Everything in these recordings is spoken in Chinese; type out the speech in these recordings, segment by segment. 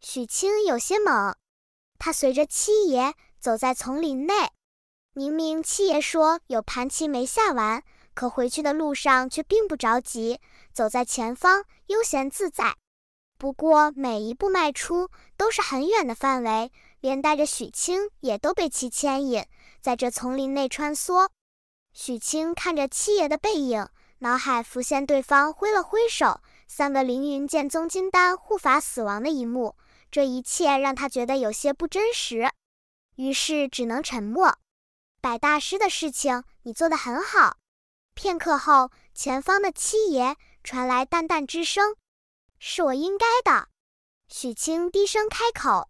许清有些懵，他随着七爷走在丛林内。明明七爷说有盘棋没下完，可回去的路上却并不着急，走在前方，悠闲自在。不过每一步迈出都是很远的范围，连带着许清也都被其牵引，在这丛林内穿梭。许清看着七爷的背影，脑海浮现对方挥了挥手，三个凌云剑宗金丹护法死亡的一幕。这一切让他觉得有些不真实，于是只能沉默。百大师的事情，你做得很好。片刻后，前方的七爷传来淡淡之声：“是我应该的。”许清低声开口：“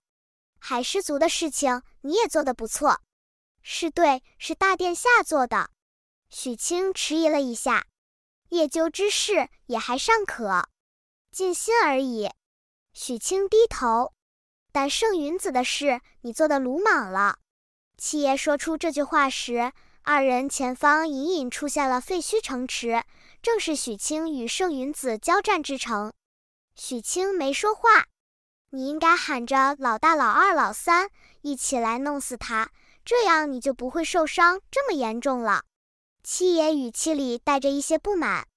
海师族的事情，你也做得不错。”“是对，是大殿下做的。”许清迟疑了一下：“夜鸠之事也还尚可，尽心而已。”许清低头，但圣云子的事你做的鲁莽了。七爷说出这句话时，二人前方隐隐出现了废墟城池，正是许清与圣云子交战之城。许清没说话。你应该喊着老大、老二、老三一起来弄死他，这样你就不会受伤这么严重了。七爷语气里带着一些不满。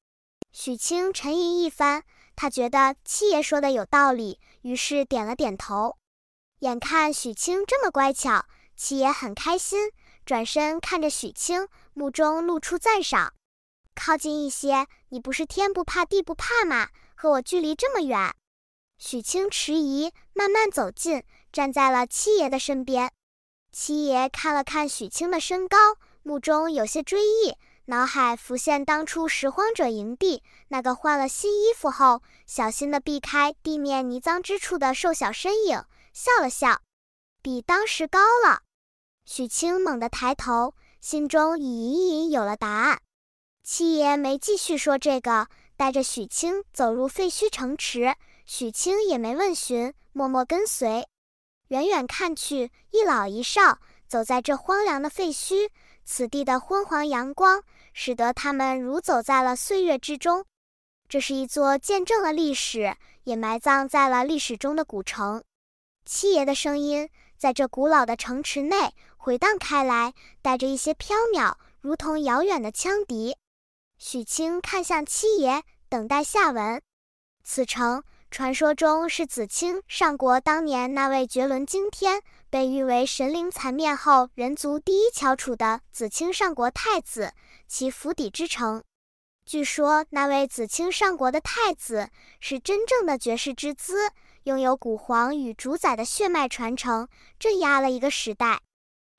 许清沉吟一番。他觉得七爷说的有道理，于是点了点头。眼看许清这么乖巧，七爷很开心，转身看着许清，目中露出赞赏。靠近一些，你不是天不怕地不怕吗？和我距离这么远。许清迟疑，慢慢走近，站在了七爷的身边。七爷看了看许清的身高，目中有些追忆。脑海浮现当初拾荒者营地那个换了新衣服后，小心地避开地面泥脏之处的瘦小身影，笑了笑，比当时高了。许清猛地抬头，心中已隐隐有了答案。七爷没继续说这个，带着许清走入废墟城池。许清也没问询，默默跟随。远远看去，一老一少走在这荒凉的废墟，此地的昏黄阳光。使得他们如走在了岁月之中，这是一座见证了历史，也埋葬在了历史中的古城。七爷的声音在这古老的城池内回荡开来，带着一些飘渺，如同遥远的羌笛。许清看向七爷，等待下文。此城传说中是子清上国当年那位绝伦惊天。被誉为神灵残灭后人族第一翘楚的紫青上国太子，其府邸之城。据说那位紫青上国的太子是真正的绝世之姿，拥有古皇与主宰的血脉传承，镇压了一个时代。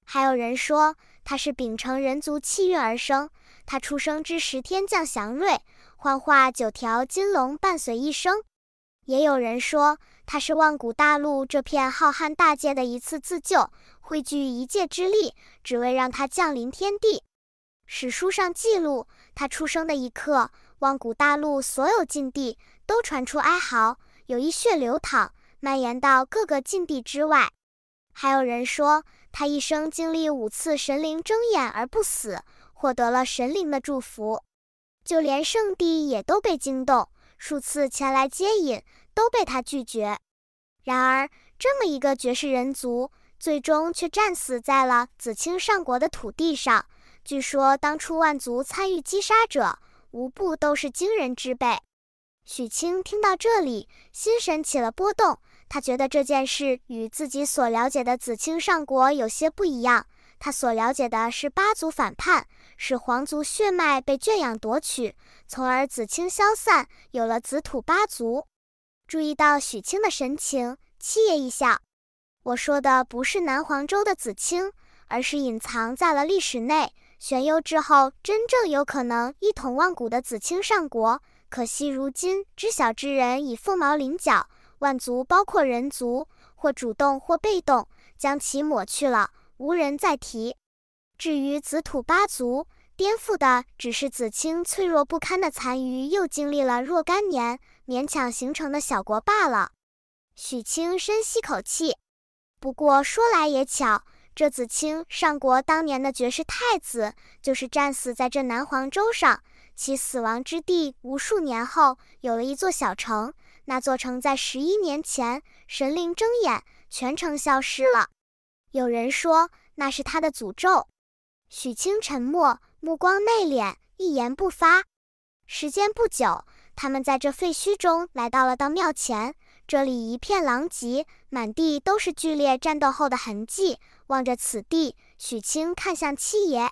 还有人说他是秉承人族气运而生，他出生之时天降祥瑞，幻化九条金龙伴随一生。也有人说。他是万古大陆这片浩瀚大界的一次自救，汇聚一界之力，只为让他降临天地。史书上记录，他出生的一刻，万古大陆所有禁地都传出哀嚎，有一血流淌，蔓延到各个禁地之外。还有人说，他一生经历五次神灵睁眼而不死，获得了神灵的祝福。就连圣地也都被惊动，数次前来接引。都被他拒绝。然而，这么一个绝世人族，最终却战死在了紫青上国的土地上。据说，当初万族参与击杀者，无不都是惊人之辈。许清听到这里，心神起了波动。他觉得这件事与自己所了解的紫青上国有些不一样。他所了解的是八族反叛，使皇族血脉被圈养夺取，从而紫青消散，有了紫土八族。注意到许清的神情，七爷一笑：“我说的不是南黄州的紫青，而是隐藏在了历史内，玄幽之后真正有可能一统万古的紫青上国。可惜如今知晓之人已凤毛麟角，万族包括人族，或主动或被动将其抹去了，无人再提。至于紫土八族颠覆的，只是紫青脆弱不堪的残余，又经历了若干年。”勉强形成的小国罢了。许清深吸口气。不过说来也巧，这子清上国当年的绝世太子，就是战死在这南黄州上。其死亡之地，无数年后有了一座小城。那座城在十一年前，神灵睁眼，全城消失了。有人说那是他的诅咒。许清沉默，目光内敛，一言不发。时间不久。他们在这废墟中来到了道庙前，这里一片狼藉，满地都是剧烈战斗后的痕迹。望着此地，许清看向七爷：“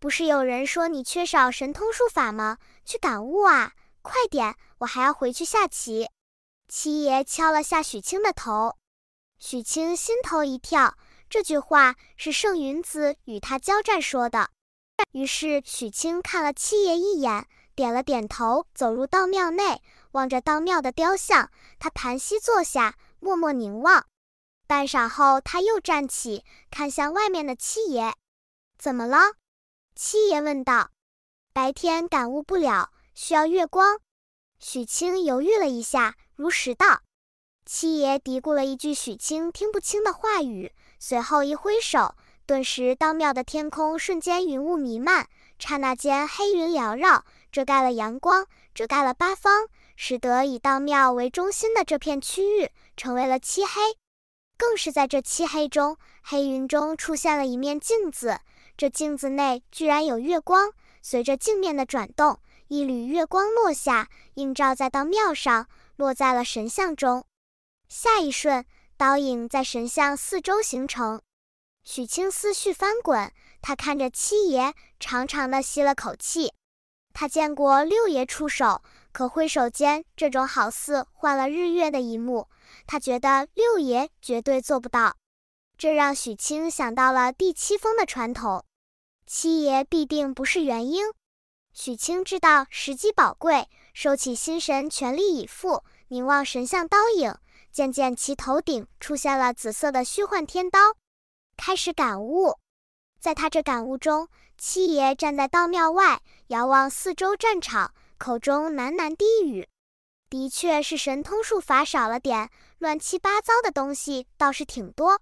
不是有人说你缺少神通术法吗？去感悟啊，快点！我还要回去下棋。”七爷敲了下许清的头，许清心头一跳，这句话是圣云子与他交战说的。于是许清看了七爷一眼。点了点头，走入道庙内，望着道庙的雕像，他盘膝坐下，默默凝望。半晌后，他又站起，看向外面的七爷：“怎么了？”七爷问道。白天感悟不了，需要月光。许清犹豫了一下，如实道。七爷嘀咕了一句许清听不清的话语，随后一挥手，顿时道庙的天空瞬间云雾弥漫，刹那间黑云缭绕。遮盖了阳光，遮盖了八方，使得以道庙为中心的这片区域成为了漆黑。更是在这漆黑中，黑云中出现了一面镜子，这镜子内居然有月光。随着镜面的转动，一缕月光落下，映照在道庙上，落在了神像中。下一瞬，倒影在神像四周形成。许清思绪翻滚，他看着七爷，长长的吸了口气。他见过六爷出手，可挥手间这种好似换了日月的一幕，他觉得六爷绝对做不到。这让许清想到了第七峰的传统，七爷必定不是元婴。许清知道时机宝贵，收起心神，全力以赴，凝望神像刀影，渐渐其头顶出现了紫色的虚幻天刀，开始感悟。在他这感悟中，七爷站在道庙外，遥望四周战场，口中喃喃低语：“的确是神通术法少了点，乱七八糟的东西倒是挺多。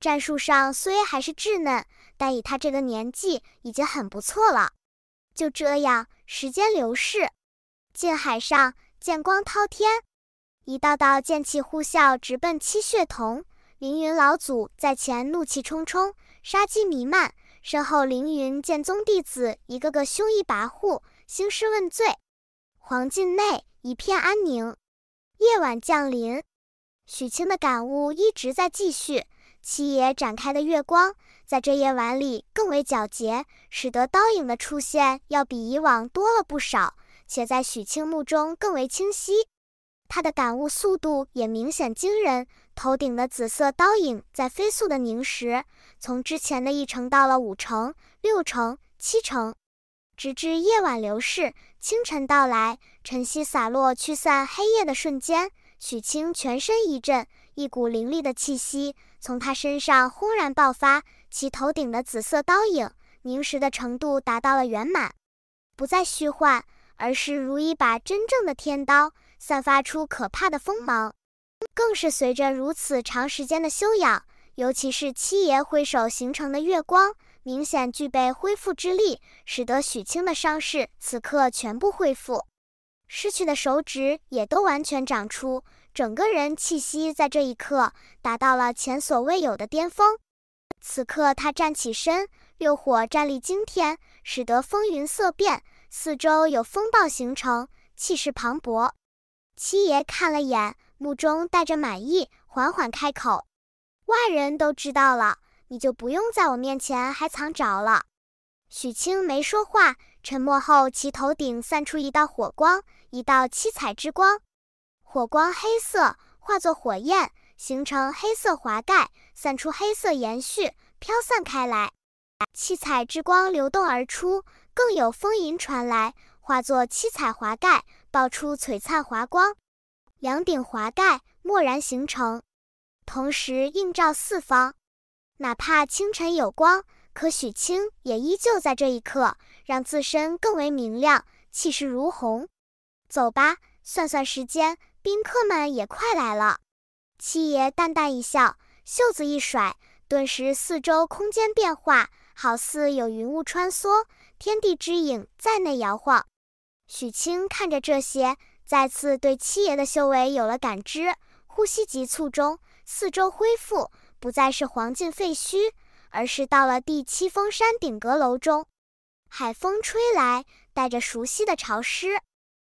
战术上虽还是稚嫩，但以他这个年纪，已经很不错了。”就这样，时间流逝，近海上剑光滔天，一道道剑气呼啸，直奔七血瞳凌云老祖，在前怒气冲冲。杀机弥漫，身后凌云剑宗弟子一个个凶意跋扈，兴师问罪。黄境内一片安宁。夜晚降临，许清的感悟一直在继续。七爷展开的月光，在这夜晚里更为皎洁，使得刀影的出现要比以往多了不少，且在许清目中更为清晰。他的感悟速度也明显惊人。头顶的紫色刀影在飞速的凝实，从之前的一成到了五成、六成、七成，直至夜晚流逝，清晨到来，晨曦洒落，驱散黑夜的瞬间，许清全身一震，一股凌厉的气息从他身上轰然爆发，其头顶的紫色刀影凝实的程度达到了圆满，不再虚幻，而是如一把真正的天刀，散发出可怕的锋芒。更是随着如此长时间的修养，尤其是七爷挥手形成的月光，明显具备恢复之力，使得许清的伤势此刻全部恢复，失去的手指也都完全长出，整个人气息在这一刻达到了前所未有的巅峰。此刻他站起身，六火战力惊天，使得风云色变，四周有风暴形成，气势磅礴。七爷看了眼。目中带着满意，缓缓开口：“外人都知道了，你就不用在我面前还藏着了。”许清没说话，沉默后，其头顶散出一道火光，一道七彩之光。火光黑色，化作火焰，形成黑色华盖，散出黑色延续，飘散开来。七彩之光流动而出，更有风吟传来，化作七彩华盖，爆出璀璨华光。两顶华盖蓦然形成，同时映照四方。哪怕清晨有光，可许清也依旧在这一刻让自身更为明亮，气势如虹。走吧，算算时间，宾客们也快来了。七爷淡淡一笑，袖子一甩，顿时四周空间变化，好似有云雾穿梭，天地之影在内摇晃。许清看着这些。再次对七爷的修为有了感知，呼吸急促中，四周恢复，不再是黄金废墟，而是到了第七峰山顶阁楼中。海风吹来，带着熟悉的潮湿，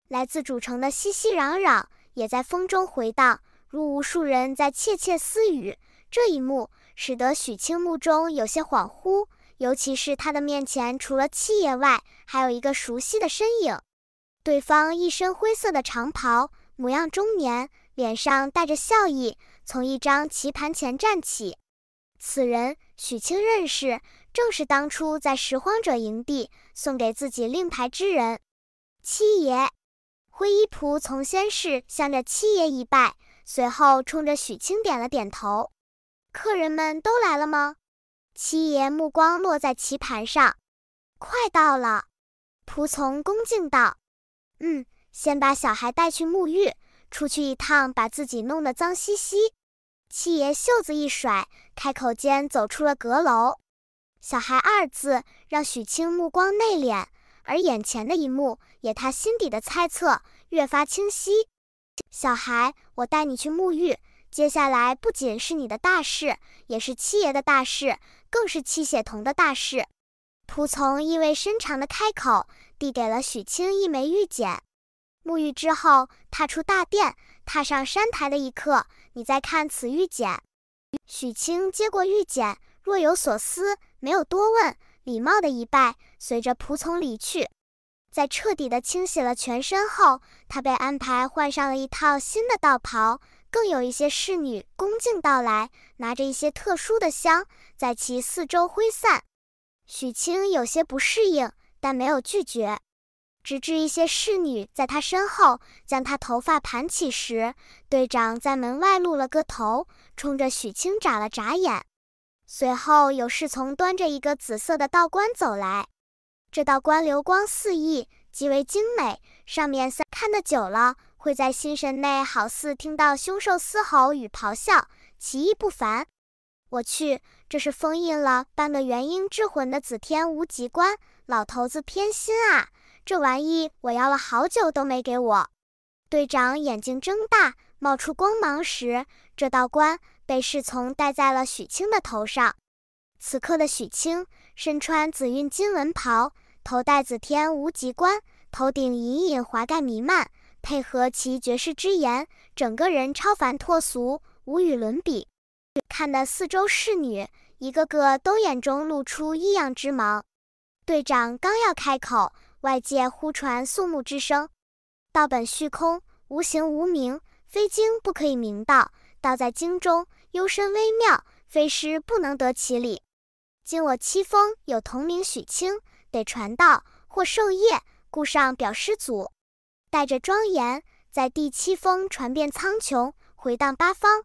来自主城的熙熙攘攘也在风中回荡，如无数人在窃窃私语。这一幕使得许清目中有些恍惚，尤其是他的面前除了七爷外，还有一个熟悉的身影。对方一身灰色的长袍，模样中年，脸上带着笑意，从一张棋盘前站起。此人许清认识，正是当初在拾荒者营地送给自己令牌之人。七爷，灰衣仆从先是向着七爷一拜，随后冲着许清点了点头。客人们都来了吗？七爷目光落在棋盘上，快到了。仆从恭敬道。嗯，先把小孩带去沐浴，出去一趟，把自己弄得脏兮兮。七爷袖子一甩，开口间走出了阁楼。小孩二字让许清目光内敛，而眼前的一幕也他心底的猜测越发清晰。小孩，我带你去沐浴。接下来不仅是你的大事，也是七爷的大事，更是七血童的大事。仆从意味深长的开口。递给了许清一枚玉简，沐浴之后，踏出大殿，踏上山台的一刻，你再看此玉简。许清接过玉简，若有所思，没有多问，礼貌的一拜，随着仆从离去。在彻底的清洗了全身后，他被安排换上了一套新的道袍，更有一些侍女恭敬到来，拿着一些特殊的香，在其四周挥散。许清有些不适应。但没有拒绝，直至一些侍女在他身后将他头发盘起时，队长在门外露了个头，冲着许清眨了眨眼。随后有侍从端着一个紫色的道冠走来，这道冠流光四溢，极为精美，上面三看得久了，会在心神内好似听到凶兽嘶吼与咆哮，奇异不凡。我去，这是封印了半个元婴之魂的紫天无极冠。老头子偏心啊！这玩意我要了好久都没给我。队长眼睛睁大，冒出光芒时，这道关被侍从戴在了许清的头上。此刻的许清身穿紫韵金纹袍，头戴紫天无极冠，头顶隐隐华盖弥漫，配合其绝世之颜，整个人超凡脱俗，无与伦比。看的四周侍女一个个都眼中露出异样之芒。队长刚要开口，外界忽传肃穆之声。道本虚空，无形无名，非经不可以明道。道在经中，幽深微妙，非师不能得其理。今我七峰有同名许清，得传道或授业，故上表师祖，带着庄严，在第七峰传遍苍穹，回荡八方。